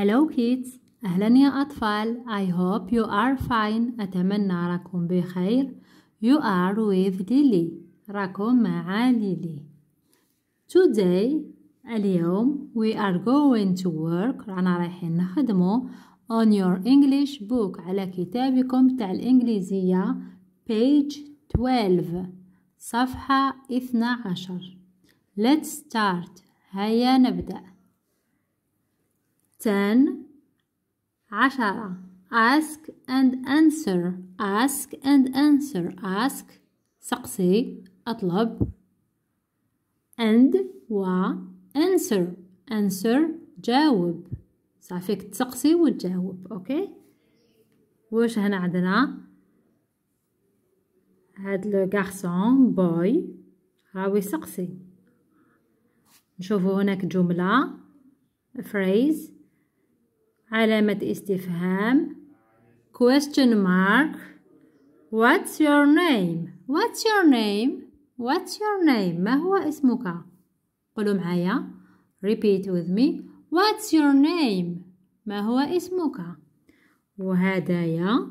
Hello kids أهلا يا أطفال I hope you are fine أتمنى راكم بخير You are with Lily راكم مع Lily. Today اليوم we are going to work رانا رايحين نخدمو on your English book على كتابكم تاع الإنجليزية page 12 صفحة 12 Let's start هيا نبدأ ten عشرة ask and answer ask and answer ask سقسي أطلب and و answer answer جاوب صافيك تسقسي وتجاوب اوكي واش هنا عندنا هاد لو غارسون بوي راهو يسقسي نشوفو هناك جمله phrase علامة استفهام question mark what's your name what's your name what's your name ما هو اسمك قولوا معايا repeat with me what's your name ما هو اسمك وهدايا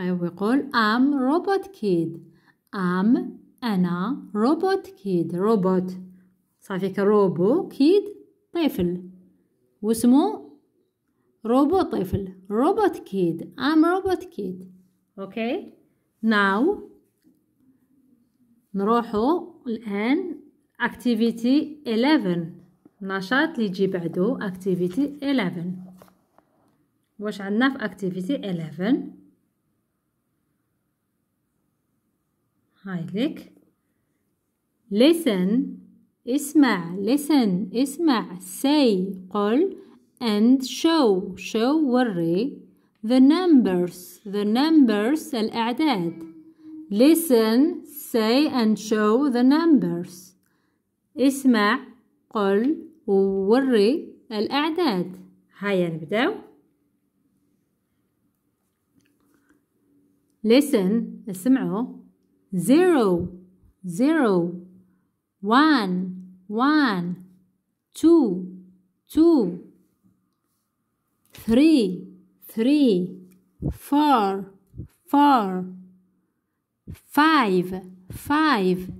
يقول I'm robot kid I'm أنا robot kid robot صافي كروبو كيد طفل واسمه روبو طفل روبوت كيد I'm روبوت كيد أوكي ناو نروحو الآن activity 11 نشاط اللي يجي بعدو activity 11 واش عندنا في activity 11 هاي لك listen اسمع listen اسمع say قل and show show وري the numbers the numbers الأعداد listen say and show the numbers اسمع قل ووري الأعداد هيا نبدأ. listen اسمعوا zero zero one one two two three, three, four, four, five, five,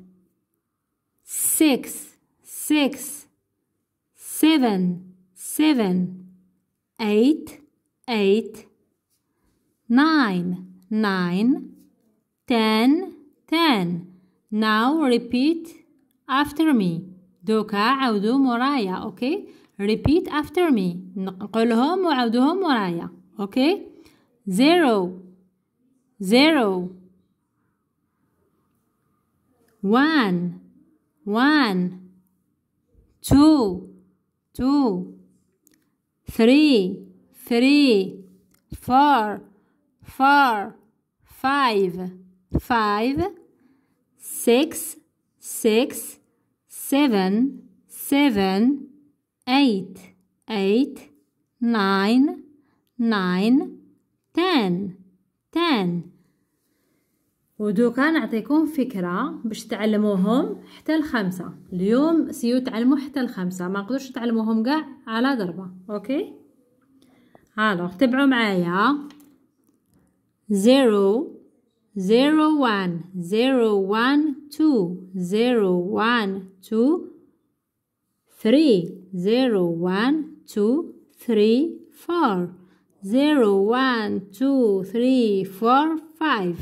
six, six, seven, seven, eight, eight, nine, nine, ten, ten. Now repeat after me. دوكا do مرايا, okay? repeat after me نقولهم وعودهم ورايا okay zero zero one one two two three three four four five five six six seven seven eight, eight, nine, nine, ten, ten. ودوكا نعطيكم فكرة باش تعلموهم حتى الخمسة اليوم سيو تعلموا حتى الخمسة ما قدرش تعلموهم قاع على ضربة اوكي الوغ تبعوا معايا زيرو زيرو وان زيرو وان تو زيرو وان تو ثري zero one two three four zero one two three four five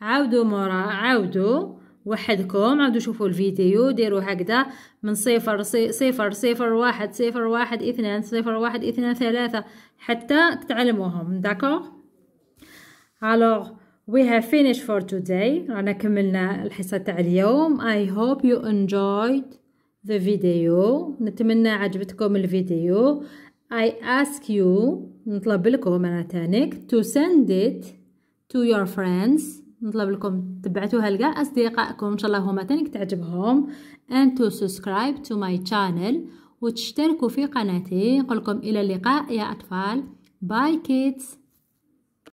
عاودوا مرة عاودوا وحدكم عاودوا شوفوا الفيديو ديروا هكذا من صفر صفر صفر واحد صفر واحد اثنان صفر واحد اثنان ثلاثة حتى تعلموهم داكوغ الوغ we have finished for today رانا كملنا الحصة تاع اليوم I hope you enjoyed the video نتمنى عجبتكم الفيديو I ask you نطلب لكم أنا تانيك to send it to your friends نطلب لكم تبعتوها لقاء أصدقائكم إن شاء الله هما تانيك تعجبهم and to subscribe to my channel وتشتركوا في قناتي نقول لكم إلى اللقاء يا أطفال باي كيدز